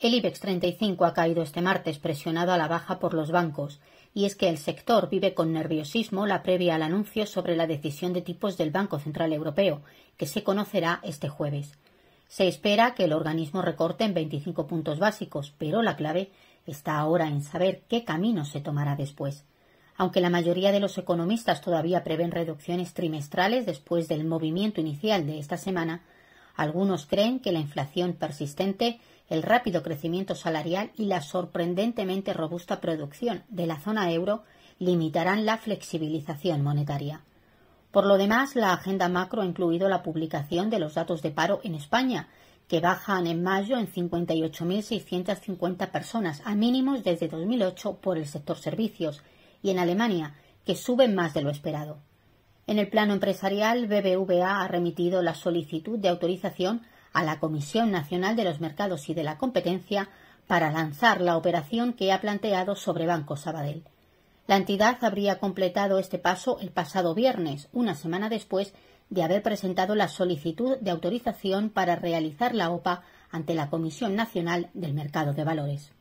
El IBEX 35 ha caído este martes presionado a la baja por los bancos, y es que el sector vive con nerviosismo la previa al anuncio sobre la decisión de tipos del Banco Central Europeo, que se conocerá este jueves. Se espera que el organismo recorte en 25 puntos básicos, pero la clave está ahora en saber qué camino se tomará después. Aunque la mayoría de los economistas todavía prevén reducciones trimestrales después del movimiento inicial de esta semana, algunos creen que la inflación persistente, el rápido crecimiento salarial y la sorprendentemente robusta producción de la zona euro limitarán la flexibilización monetaria. Por lo demás, la agenda macro ha incluido la publicación de los datos de paro en España, que bajan en mayo en 58.650 personas, a mínimos desde 2008 por el sector servicios, y en Alemania, que suben más de lo esperado. En el plano empresarial, BBVA ha remitido la solicitud de autorización a la Comisión Nacional de los Mercados y de la Competencia para lanzar la operación que ha planteado sobre Banco Sabadell. La entidad habría completado este paso el pasado viernes, una semana después de haber presentado la solicitud de autorización para realizar la OPA ante la Comisión Nacional del Mercado de Valores.